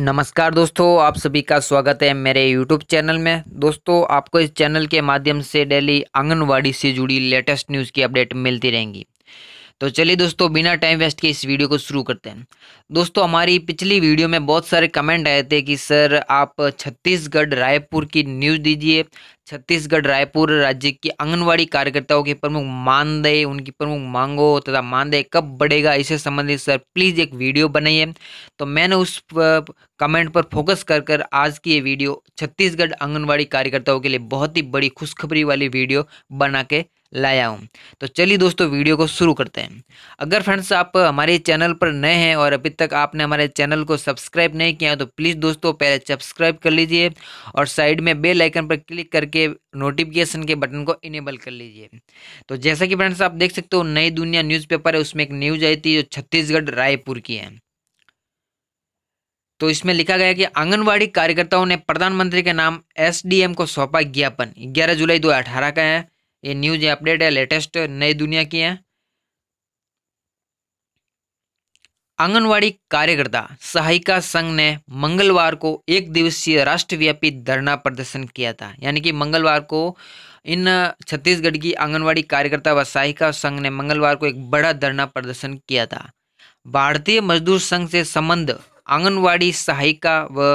नमस्कार दोस्तों आप सभी का स्वागत है मेरे यूट्यूब चैनल में दोस्तों आपको इस चैनल के माध्यम से डेली आंगनवाड़ी से जुड़ी लेटेस्ट न्यूज़ की अपडेट मिलती रहेंगी तो चलिए दोस्तों बिना टाइम वेस्ट के इस वीडियो को शुरू करते हैं दोस्तों हमारी पिछली वीडियो में बहुत सारे कमेंट आए थे कि सर आप छत्तीसगढ़ रायपुर की न्यूज़ दीजिए छत्तीसगढ़ रायपुर राज्य की आंगनवाड़ी कार्यकर्ताओं के प्रमुख मानदेय उनकी प्रमुख मांगों तथा मानदेय कब बढ़ेगा इसे संबंधित सर प्लीज़ एक वीडियो बनाइए तो मैंने उस कमेंट पर फोकस कर कर आज की ये वीडियो छत्तीसगढ़ आंगनवाड़ी कार्यकर्ताओं के लिए बहुत ही बड़ी खुशखबरी वाली वीडियो बना के लाया हूँ तो चलिए दोस्तों वीडियो को शुरू करते हैं अगर फ्रेंड्स आप हमारे चैनल पर नए हैं और अभी तक आपने हमारे चैनल को सब्सक्राइब नहीं किया है तो प्लीज़ दोस्तों पहले सब्सक्राइब कर लीजिए और साइड में बेल आइकन पर क्लिक करके नोटिफिकेशन के बटन को इनेबल कर लीजिए तो जैसा कि फ्रेंड्स आप देख सकते हो नई दुनिया न्यूज़पेपर है उसमें एक न्यूज़ आई थी जो छत्तीसगढ़ रायपुर की है तो इसमें लिखा गया कि आंगनबाड़ी कार्यकर्ताओं ने प्रधानमंत्री के नाम एसडीएम को सौंपा ज्ञापन 11 जुलाई 2018 का है ये न्यूज अपडेट है लेटेस्ट नई दुनिया की है आंगनवाड़ी कार्यकर्ता सहायिका संघ ने मंगलवार को एक दिवसीय राष्ट्रव्यापी धरना प्रदर्शन किया था यानी कि मंगलवार को इन छत्तीसगढ़ की आंगनवाड़ी कार्यकर्ता व सहायिका संघ ने मंगलवार को एक बड़ा धरना प्रदर्शन किया था भारतीय मजदूर संघ से संबंध आंगनवाड़ी सहायिका व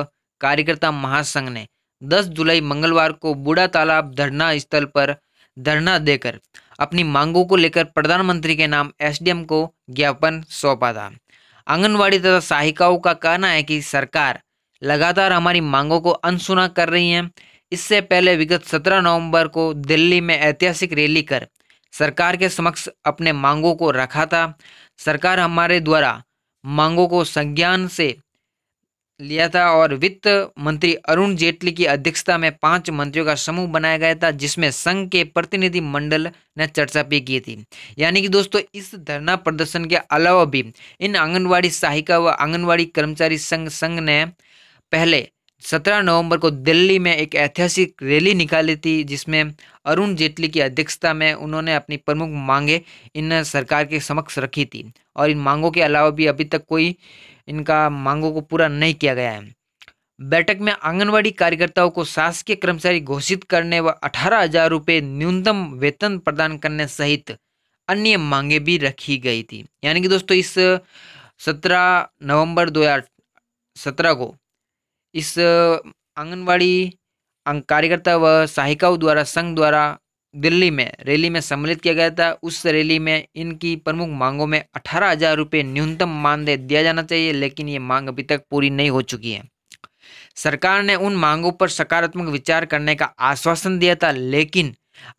कार्यकर्ता महासंघ ने 10 जुलाई मंगलवार को बूढ़ा तालाब धरना स्थल पर धरना देकर अपनी मांगों को लेकर प्रधानमंत्री के नाम एसडीएम को ज्ञापन सौंपा था आंगनवाड़ी तथा सहायिकाओं का कहना है कि सरकार लगातार हमारी मांगों को अनसुना कर रही है इससे पहले विगत 17 नवंबर को दिल्ली में ऐतिहासिक रैली कर सरकार के समक्ष अपने मांगों को रखा था सरकार हमारे द्वारा मांगों को संज्ञान से लिया था और वित्त मंत्री अरुण जेटली की अध्यक्षता में पांच मंत्रियों का समूह बनाया गया था जिसमें संघ के प्रतिनिधि मंडल ने चर्चा भी की थी यानी कि दोस्तों इस धरना प्रदर्शन के अलावा भी इन आंगनवाड़ी सहायिका व आंगनवाड़ी कर्मचारी संघ संघ ने पहले सत्रह नवंबर को दिल्ली में एक ऐतिहासिक रैली निकाली थी जिसमें अरुण जेटली की अध्यक्षता में उन्होंने अपनी प्रमुख मांगे इन सरकार के समक्ष रखी थी और इन मांगों के अलावा भी अभी तक कोई इनका मांगों को पूरा नहीं किया गया है बैठक में आंगनवाड़ी कार्यकर्ताओं को शासकीय कर्मचारी घोषित करने व अठारह हजार रुपये न्यूनतम वेतन प्रदान करने सहित अन्य मांगे भी रखी गई थी यानी कि दोस्तों इस सत्रह नवंबर सत्रह को इस आंगनबाड़ी कार्यकर्ता व सहायिकाओं द्वारा संघ द्वारा दिल्ली में रैली में सम्मिलित किया गया था उस रैली में इनकी प्रमुख मांगों में अठारह हजार रुपये न्यूनतम मानदेय दिया जाना चाहिए लेकिन ये मांग अभी तक पूरी नहीं हो चुकी है सरकार ने उन मांगों पर सकारात्मक विचार करने का आश्वासन दिया था लेकिन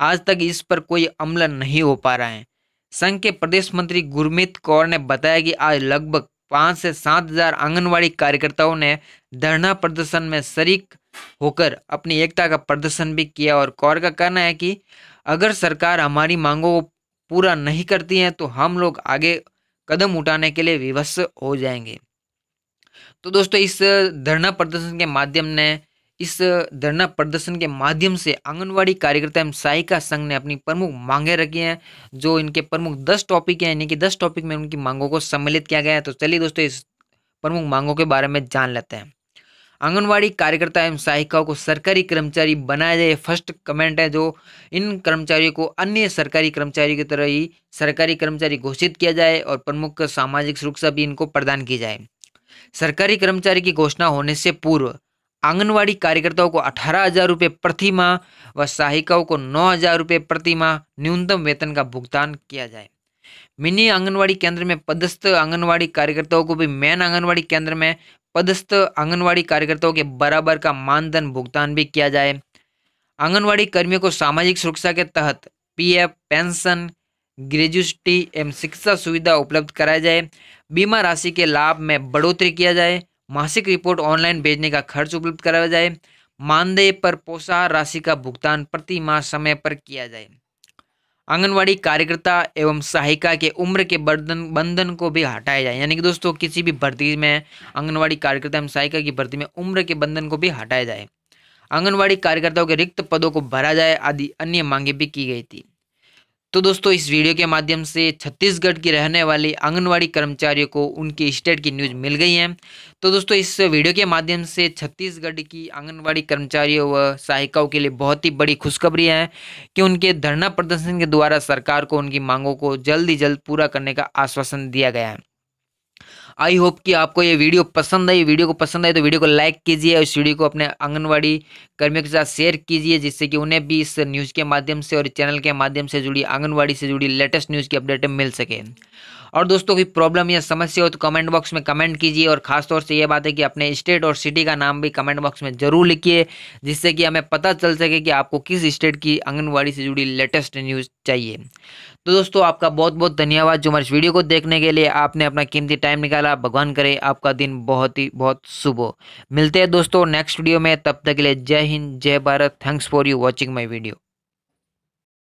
आज तक इस पर कोई अमल नहीं हो पा रहा है संघ के प्रदेश मंत्री गुरमीत कौर ने बताया कि आज लगभग पाँच से सात हजार आंगनबाड़ी कार्यकर्ताओं ने धरना प्रदर्शन में शरीक होकर अपनी एकता का प्रदर्शन भी किया और कौर का कहना है कि अगर सरकार हमारी मांगों को पूरा नहीं करती है तो हम लोग आगे कदम उठाने के लिए विवश हो जाएंगे तो दोस्तों इस धरना प्रदर्शन के माध्यम ने इस धरना प्रदर्शन के माध्यम से आंगनवाड़ी कार्यकर्ता एवं सहायिका संघ ने अपनी प्रमुख मांगे रखी हैं जो इनके प्रमुख दस टॉपिक हैं यानी कि दस टॉपिक में उनकी मांगों को सम्मिलित किया गया है तो चलिए दोस्तों इस प्रमुख मांगों के बारे में जान लेते हैं आंगनवाड़ी कार्यकर्ता एवं सहायिकाओं को सरकारी कर्मचारी बनाया जाए फर्स्ट कमेंट है जो इन कर्मचारियों को अन्य सरकारी कर्मचारियों की तरह ही सरकारी कर्मचारी घोषित किया जाए और प्रमुख सामाजिक सुरक्षा भी इनको प्रदान की जाए सरकारी कर्मचारी की घोषणा होने से पूर्व आंगनवाड़ी कार्यकर्ताओं को अठारह हजार रुपये प्रति माह व सहायिकाओं को नौ हजार रुपये प्रति माह न्यूनतम वेतन का भुगतान किया जाए मिनी आंगनवाड़ी केंद्र में पदस्थ आंगनवाड़ी कार्यकर्ताओं को भी मैन आंगनवाड़ी केंद्र में पदस्थ आंगनवाड़ी कार्यकर्ताओं के बराबर का मानधन भुगतान भी किया जाए आंगनवाड़ी कर्मियों को सामाजिक सुरक्षा के तहत पीएफ पेंशन ग्रेजुएटी एवं शिक्षा सुविधा उपलब्ध कराया जाए बीमा राशि के लाभ में बढ़ोतरी किया जाए मासिक रिपोर्ट ऑनलाइन भेजने का खर्च उपलब्ध कराया जाए मानदेय पर पोषाह राशि का भुगतान प्रति माह समय पर किया जाए आंगनवाड़ी कार्यकर्ता एवं सहायिका के उम्र के बर्धन बंधन को भी हटाया जाए यानी कि दोस्तों किसी भी भर्ती में आंगनवाड़ी कार्यकर्ता एवं सहायिका की भर्ती में उम्र के बंधन को भी हटाया जाए आंगनवाड़ी कार्यकर्ताओं के रिक्त पदों को भरा जाए आदि अन्य मांगे भी की गई थी तो दोस्तों इस वीडियो के माध्यम से छत्तीसगढ़ की रहने वाली आंगनवाड़ी कर्मचारियों को उनके स्टेट की न्यूज़ मिल गई है तो दोस्तों इस वीडियो के माध्यम से छत्तीसगढ़ की आंगनवाड़ी कर्मचारियों व सहायिकाओं के लिए बहुत ही बड़ी खुशखबरी है कि उनके धरना प्रदर्शन के द्वारा सरकार को उनकी मांगों को जल्द ही जल्द पूरा करने का आश्वासन दिया गया है आई होप कि आपको ये वीडियो पसंद आई वीडियो को पसंद आई तो वीडियो को लाइक कीजिए और इस वीडियो को अपने आंगनबाड़ी कर्मियों के साथ शेयर कीजिए जिससे कि उन्हें भी इस न्यूज़ के माध्यम से और चैनल के माध्यम से जुड़ी आंगनबाड़ी से जुड़ी लेटेस्ट न्यूज़ की अपडेट मिल सके और दोस्तों कोई प्रॉब्लम या समस्या हो तो कमेंट बॉक्स में कमेंट कीजिए और खासतौर से ये बात है कि अपने स्टेट और सिटी का नाम भी कमेंट बॉक्स में ज़रूर लिखिए जिससे कि हमें पता चल सके कि आपको किस स्टेट की आंगनबाड़ी से जुड़ी लेटेस्ट न्यूज़ चाहिए तो दोस्तों आपका बहुत बहुत धन्यवाद जो हमारे वीडियो को देखने के लिए आपने अपना कीमती टाइम निकाला भगवान करे आपका दिन बहुत ही बहुत शुभ हो मिलते हैं दोस्तों नेक्स्ट वीडियो में तब तक के लिए जय हिंद जय Bharat thanks for you watching my video